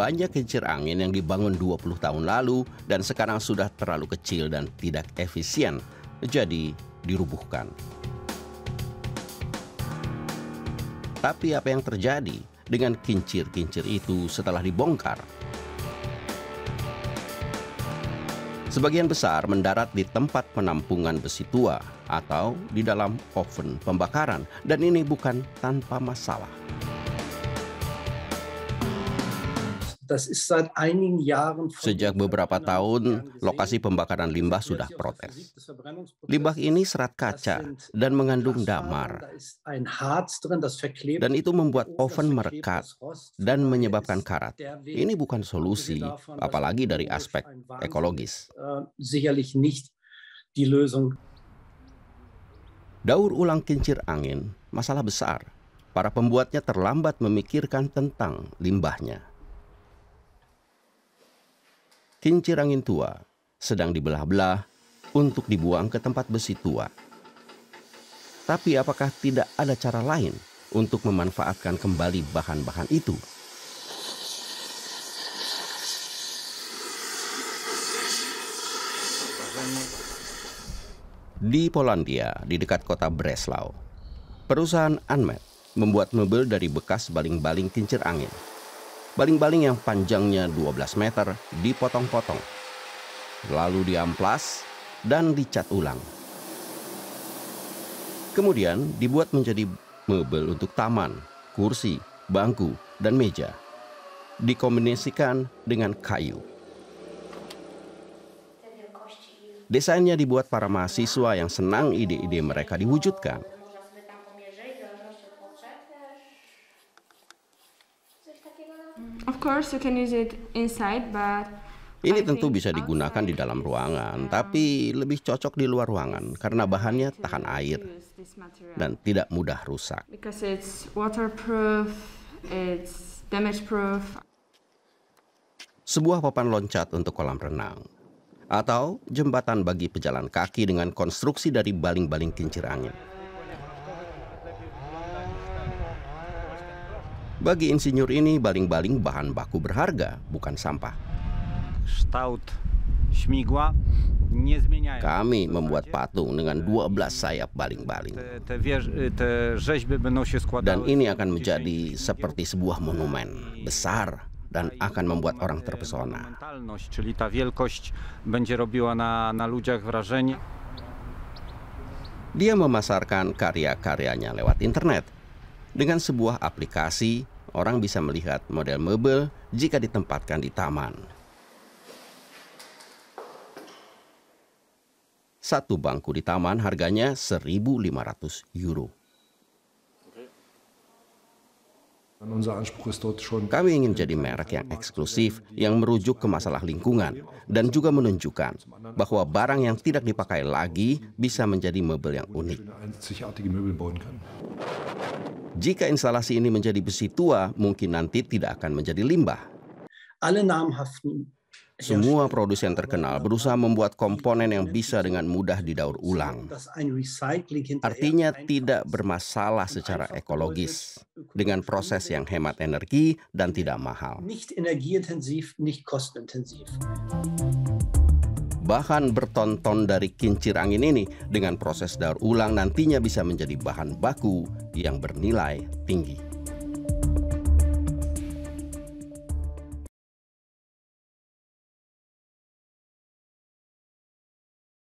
banyak kincir angin yang dibangun 20 tahun lalu dan sekarang sudah terlalu kecil dan tidak efisien, jadi dirubuhkan. Tapi apa yang terjadi dengan kincir-kincir itu setelah dibongkar? Sebagian besar mendarat di tempat penampungan besi tua atau di dalam oven pembakaran dan ini bukan tanpa masalah. Sejak beberapa tahun, lokasi pembakaran limbah sudah protes. Limbah ini serat kaca dan mengandung damar. Dan itu membuat oven merekat dan menyebabkan karat. Ini bukan solusi, apalagi dari aspek ekologis. Äh, Daur ulang kincir angin, masalah besar para pembuatnya terlambat memikirkan tentang limbahnya kincir angin tua sedang dibelah-belah untuk dibuang ke tempat besi tua. Tapi apakah tidak ada cara lain untuk memanfaatkan kembali bahan-bahan itu? Di Polandia, di dekat kota Breslau, perusahaan Anmet membuat mebel dari bekas baling-baling kincir angin Baling-baling yang panjangnya 12 meter dipotong-potong. Lalu diamplas dan dicat ulang. Kemudian dibuat menjadi mebel untuk taman, kursi, bangku, dan meja. Dikombinasikan dengan kayu. Desainnya dibuat para mahasiswa yang senang ide-ide mereka diwujudkan. Of course, you can use it inside, but ini tentu bisa digunakan di dalam ruangan, um, tapi lebih cocok di luar ruangan karena bahannya tahan air dan tidak mudah rusak. Sebuah papan loncat untuk kolam renang atau jembatan bagi pejalan kaki dengan konstruksi dari baling-baling kincir angin. Bagi insinyur ini, baling-baling bahan baku berharga, bukan sampah. Kami membuat patung dengan 12 sayap baling-baling. Dan ini akan menjadi seperti sebuah monumen besar dan akan membuat orang terpesona. Dia memasarkan karya-karyanya lewat internet dengan sebuah aplikasi orang bisa melihat model mebel jika ditempatkan di taman. Satu bangku di taman harganya 1.500 euro. Kami ingin jadi merek yang eksklusif yang merujuk ke masalah lingkungan dan juga menunjukkan bahwa barang yang tidak dipakai lagi bisa menjadi mebel yang unik. Jika instalasi ini menjadi besi tua, mungkin nanti tidak akan menjadi limbah. Semua produsen terkenal berusaha membuat komponen yang bisa dengan mudah didaur ulang. Artinya tidak bermasalah secara ekologis, dengan proses yang hemat energi dan tidak mahal bahan bertonton dari kincir angin ini dengan proses daur ulang nantinya bisa menjadi bahan baku yang bernilai tinggi.